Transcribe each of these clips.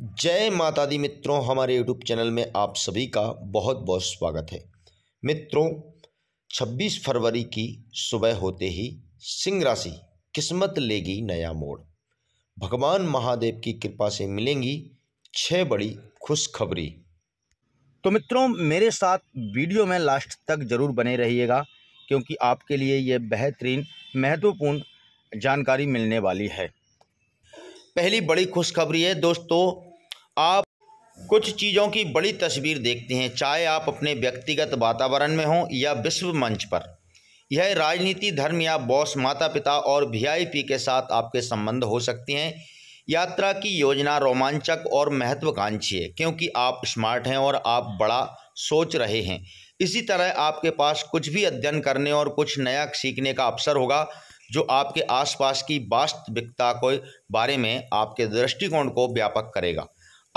जय माता दी मित्रों हमारे यूट्यूब चैनल में आप सभी का बहुत बहुत स्वागत है मित्रों 26 फरवरी की सुबह होते ही सिंह राशि किस्मत लेगी नया मोड़ भगवान महादेव की कृपा से मिलेंगी छः बड़ी खुशखबरी तो मित्रों मेरे साथ वीडियो में लास्ट तक ज़रूर बने रहिएगा क्योंकि आपके लिए ये बेहतरीन महत्वपूर्ण जानकारी मिलने वाली है पहली बड़ी खुशखबरी है दोस्तों आप कुछ चीज़ों की बड़ी तस्वीर देखते हैं चाहे आप अपने व्यक्तिगत वातावरण में हों या विश्व मंच पर यह राजनीति धर्म या बॉस माता पिता और वी के साथ आपके संबंध हो सकते हैं यात्रा की योजना रोमांचक और महत्वाकांक्षी है क्योंकि आप स्मार्ट हैं और आप बड़ा सोच रहे हैं इसी तरह आपके पास कुछ भी अध्ययन करने और कुछ नया सीखने का अवसर होगा जो आपके आसपास की वास्तविकता के बारे में आपके दृष्टिकोण को व्यापक करेगा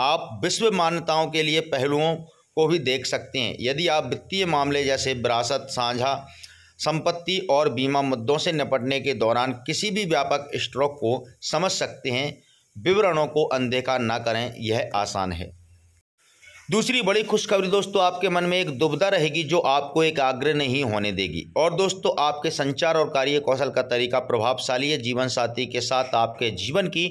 आप विश्व मान्यताओं के लिए पहलुओं को भी देख सकते हैं यदि आप वित्तीय मामले जैसे विरासत साझा संपत्ति और बीमा मुद्दों से निपटने के दौरान किसी भी व्यापक स्ट्रोक को समझ सकते हैं विवरणों को अनदेखा ना करें यह आसान है दूसरी बड़ी खुशखबरी दोस्तों आपके मन में एक दुविधा रहेगी जो आपको एक आग्रह नहीं होने देगी और दोस्तों आपके संचार और कार्य कौशल का तरीका प्रभावशाली जीवन साथी के साथ आपके जीवन की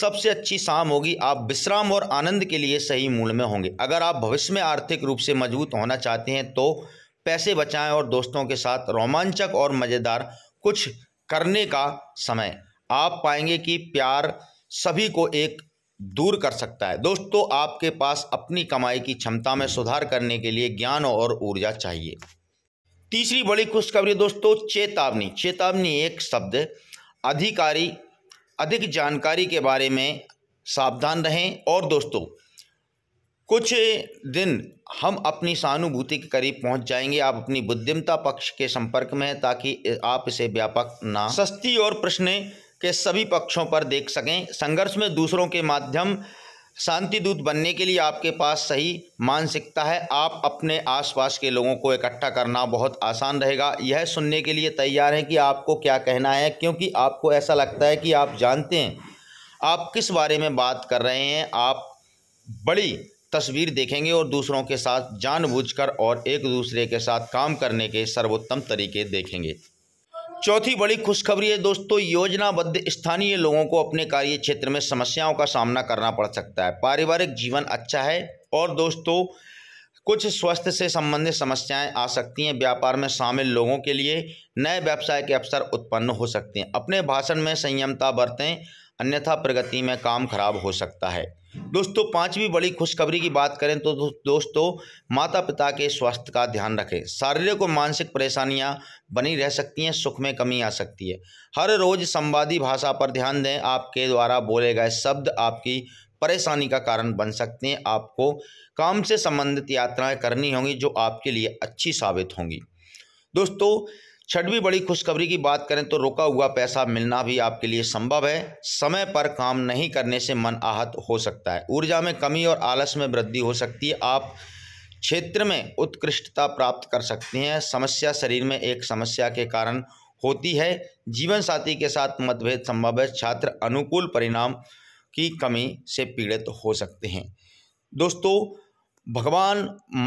सबसे अच्छी शाम होगी आप विश्राम और आनंद के लिए सही मूल में होंगे अगर आप भविष्य में आर्थिक रूप से मजबूत होना चाहते हैं तो पैसे बचाएं और दोस्तों के साथ रोमांचक और मज़ेदार कुछ करने का समय आप पाएंगे कि प्यार सभी को एक दूर कर सकता है दोस्तों आपके पास अपनी कमाई की क्षमता में सुधार करने के लिए ज्ञान और ऊर्जा चाहिए तीसरी बड़ी खुशखबरी दोस्तों चेतावनी चेतावनी एक शब्द अधिकारी अधिक जानकारी के बारे में सावधान रहें और दोस्तों कुछ दिन हम अपनी सहानुभूति के करीब पहुंच जाएंगे आप अपनी बुद्धिमता पक्ष के संपर्क में हैं ताकि आप इसे व्यापक ना सस्ती और प्रश्न के सभी पक्षों पर देख सकें संघर्ष में दूसरों के माध्यम शांति दूत बनने के लिए आपके पास सही मानसिकता है आप अपने आसपास के लोगों को इकट्ठा करना बहुत आसान रहेगा यह सुनने के लिए तैयार हैं कि आपको क्या कहना है क्योंकि आपको ऐसा लगता है कि आप जानते हैं आप किस बारे में बात कर रहे हैं आप बड़ी तस्वीर देखेंगे और दूसरों के साथ जानबूझकर और एक दूसरे के साथ काम करने के सर्वोत्तम तरीके देखेंगे चौथी बड़ी खुशखबरी है दोस्तों योजनाबद्ध स्थानीय लोगों को अपने कार्य क्षेत्र में समस्याओं का सामना करना पड़ सकता है पारिवारिक जीवन अच्छा है और दोस्तों कुछ स्वास्थ्य से संबंधित समस्याएं आ सकती हैं व्यापार में शामिल लोगों के लिए नए व्यवसाय के अवसर उत्पन्न हो सकते हैं अपने भाषण में संयमता बरतें अन्यथा प्रगति में काम खराब हो सकता है दोस्तों पांचवी बड़ी खुशखबरी की बात करें तो दोस्तों माता पिता के स्वास्थ्य का ध्यान रखें शारीरिक और मानसिक परेशानियां बनी रह सकती हैं सुख में कमी आ सकती है हर रोज़ संवादी भाषा पर ध्यान दें आपके द्वारा बोले गए शब्द आपकी परेशानी का कारण बन सकते हैं आपको काम से संबंधित यात्राएं करनी होंगी जो आपके लिए अच्छी साबित होंगी दोस्तों छठवीं बड़ी खुशखबरी की बात करें तो रुका हुआ पैसा मिलना भी आपके लिए संभव है समय पर काम नहीं करने से मन आहत हो सकता है ऊर्जा में कमी और आलस में वृद्धि हो सकती है आप क्षेत्र में उत्कृष्टता प्राप्त कर सकते हैं समस्या शरीर में एक समस्या के कारण होती है जीवन साथी के साथ मतभेद संभव है छात्र अनुकूल परिणाम की कमी से पीड़ित हो सकते हैं दोस्तों भगवान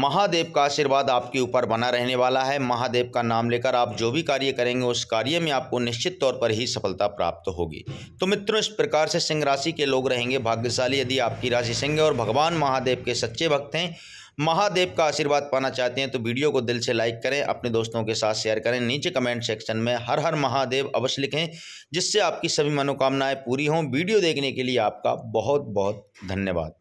महादेव का आशीर्वाद आपके ऊपर बना रहने वाला है महादेव का नाम लेकर आप जो भी कार्य करेंगे उस कार्य में आपको निश्चित तौर पर ही सफलता प्राप्त होगी तो मित्रों इस प्रकार से सिंह राशि के लोग रहेंगे भाग्यशाली यदि आपकी राशि सिंह और भगवान महादेव के सच्चे भक्त हैं महादेव का आशीर्वाद पाना चाहते हैं तो वीडियो को दिल से लाइक करें अपने दोस्तों के साथ शेयर करें नीचे कमेंट सेक्शन में हर हर महादेव अवश्य लिखें जिससे आपकी सभी मनोकामनाएं पूरी हों वीडियो देखने के लिए आपका बहुत बहुत धन्यवाद